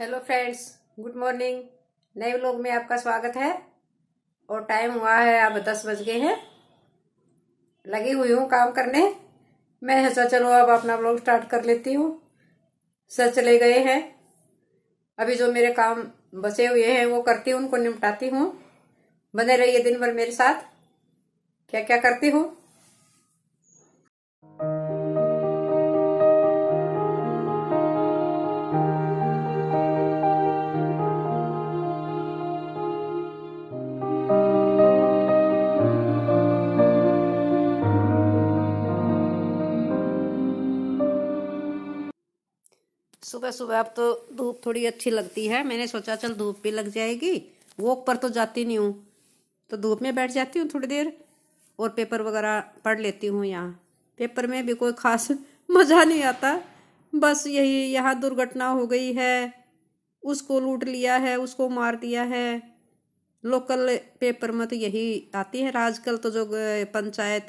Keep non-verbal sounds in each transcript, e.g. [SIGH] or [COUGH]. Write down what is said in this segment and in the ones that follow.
hello friends good morning नए vlog में आपका स्वागत है और टाइम हुआ है अब दस बज गए हैं लगी हुई हूँ काम करने मैं सोचा चलो अब अपना व्लॉग स्टार्ट कर लेती हूँ सर चले गए हैं अभी जो मेरे काम बचे हुए हैं वो करती हूँ उनको निपटाती हूँ बने रहिए दिन भर मेरे साथ क्या क्या करती हूँ सुबह सुबह अब तो धूप थोड़ी अच्छी लगती है मैंने सोचा चल धूप भी लग जाएगी वॉक पर तो जाती नहीं हूँ तो धूप में बैठ जाती हूँ थोड़ी देर और पेपर वगैरह पढ़ लेती हूँ यहाँ पेपर में भी कोई खास [LAUGHS] मज़ा नहीं आता बस यही यहाँ दुर्घटना हो गई है उसको लूट लिया है उसको मार दिया है लोकल पेपर में तो यही आती है आजकल तो जो पंचायत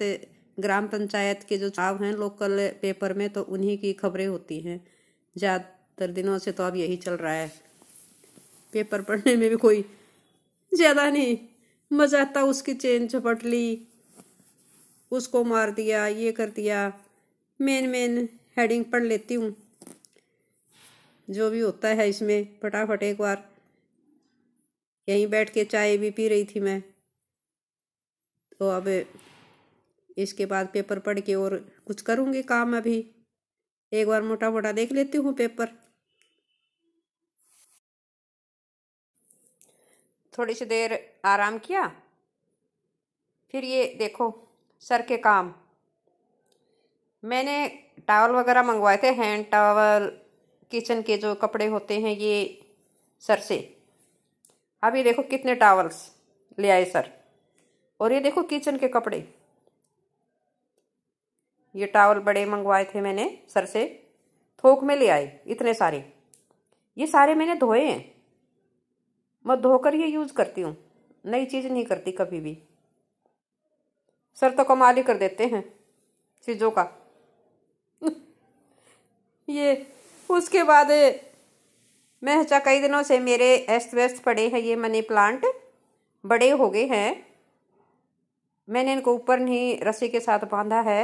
ग्राम पंचायत के जो चुनाव हैं लोकल पेपर में तो उन्हीं की खबरें होती हैं ज़्यादातर दिनों से तो अब यही चल रहा है पेपर पढ़ने में भी कोई ज़्यादा नहीं मजा आता उसकी चेन झपट ली उसको मार दिया ये कर दिया मेन मेन हेडिंग पढ़ लेती हूँ जो भी होता है इसमें फटाफट एक बार यहीं बैठ के चाय भी पी रही थी मैं तो अब इसके बाद पेपर पढ़ के और कुछ करूँगी काम अभी एक बार मोटा मोटा देख लेती हूँ पेपर थोड़ी सी देर आराम किया फिर ये देखो सर के काम मैंने टावल वगैरह मंगवाए थे हैंड टावल किचन के जो कपड़े होते हैं ये सर से अभी देखो कितने टावल्स ले आए सर और ये देखो किचन के कपड़े ये टावल बड़े मंगवाए थे मैंने सर से थोक में ले आए इतने सारे ये सारे मैंने धोए हैं मैं धोकर ये यूज़ करती हूँ नई चीज़ नहीं करती कभी भी सर तो कमाल ही कर देते हैं चीज़ों का [LAUGHS] ये उसके बाद मैं हचा कई दिनों से मेरे एस्त व्यस्त पड़े हैं ये मनी प्लांट बड़े हो गए हैं मैंने इनको ऊपर नहीं रस्सी के साथ बांधा है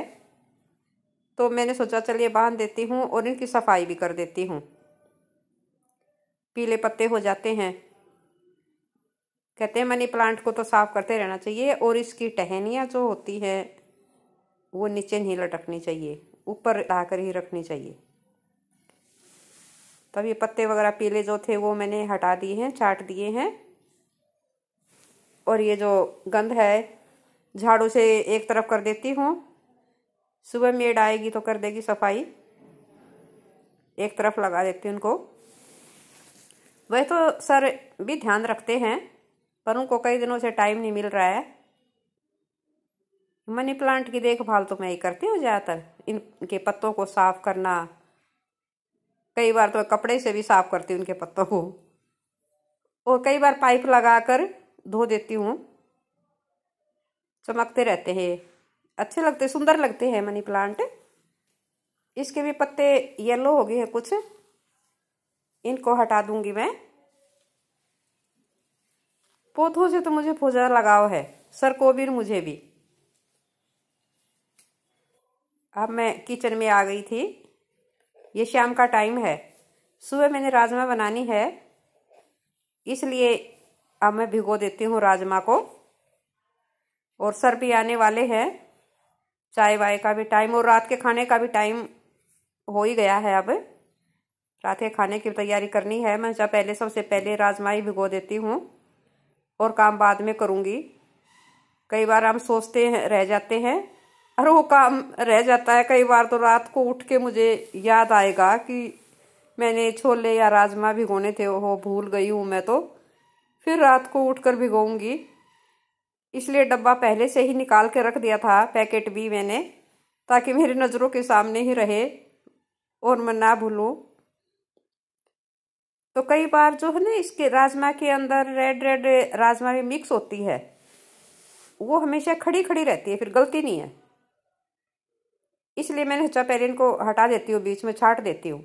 तो मैंने सोचा चलिए बांध देती हूँ और इनकी सफाई भी कर देती हूँ पीले पत्ते हो जाते हैं कहते हैं मनी प्लांट को तो साफ़ करते रहना चाहिए और इसकी टहनियाँ जो होती हैं वो नीचे नहीं लटकनी चाहिए ऊपर लाकर ही रखनी चाहिए तब ये पत्ते वगैरह पीले जो थे वो मैंने हटा दिए हैं चाट दिए हैं और ये जो गंध है झाड़ू से एक तरफ कर देती हूँ सुबह मेड आएगी तो कर देगी सफाई एक तरफ लगा देती हूँ उनको वह तो सर भी ध्यान रखते हैं पर उनको कई दिनों से टाइम नहीं मिल रहा है मनी प्लांट की देखभाल तो मैं ही करती हूँ ज़्यादातर इनके पत्तों को साफ़ करना कई बार तो कपड़े से भी साफ़ करती हूँ उनके पत्तों को और कई बार पाइप लगाकर धो देती हूँ चमकते रहते हैं अच्छे लगते सुंदर लगते हैं मनी प्लांट इसके भी पत्ते येलो हो गए हैं कुछ इनको हटा दूंगी मैं पौधों से तो मुझे पूजा लगाव है सर को भी मुझे भी अब मैं किचन में आ गई थी ये शाम का टाइम है सुबह मैंने राजमा बनानी है इसलिए अब मैं भिगो देती हूँ राजमा को और सर भी आने वाले हैं चाय वाय का भी टाइम और रात के खाने का भी टाइम हो ही गया है अब रात के खाने की तैयारी करनी है मैं जब पहले सबसे पहले राजमा ही भिगो देती हूँ और काम बाद में करूँगी कई बार हम सोचते हैं रह जाते हैं और वो काम रह जाता है कई बार तो रात को उठ के मुझे याद आएगा कि मैंने छोले या राजमा भिगोने थे वो भूल गई हूँ मैं तो फिर रात को उठकर भिगोऊंगी इसलिए डब्बा पहले से ही निकाल के रख दिया था पैकेट भी मैंने ताकि मेरी नज़रों के सामने ही रहे और मैं ना भूलूँ तो कई बार जो है ना इसके राजमा के अंदर रेड रेड राजमा में मिक्स होती है वो हमेशा खड़ी खड़ी रहती है फिर गलती नहीं है इसलिए मैंने सोचा पहले इनको हटा देती हूँ बीच में छाट देती हूँ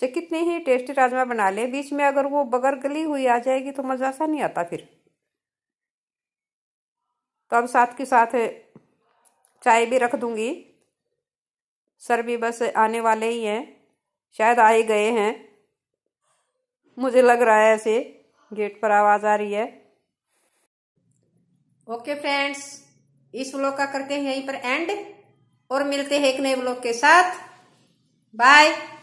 चाहे कितने ही टेस्टी राजमा बना ले बीच में अगर वो बगर गली हुई आ जाएगी तो मज़ा सा नहीं आता फिर तो अब साथ के साथ चाय भी रख दूंगी सर भी बस आने वाले ही हैं शायद आए गए हैं मुझे लग रहा है ऐसे गेट पर आवाज़ आ रही है ओके फ्रेंड्स इस व्लॉग का करते हैं यहीं पर एंड और मिलते हैं एक नए व्लॉग के साथ बाय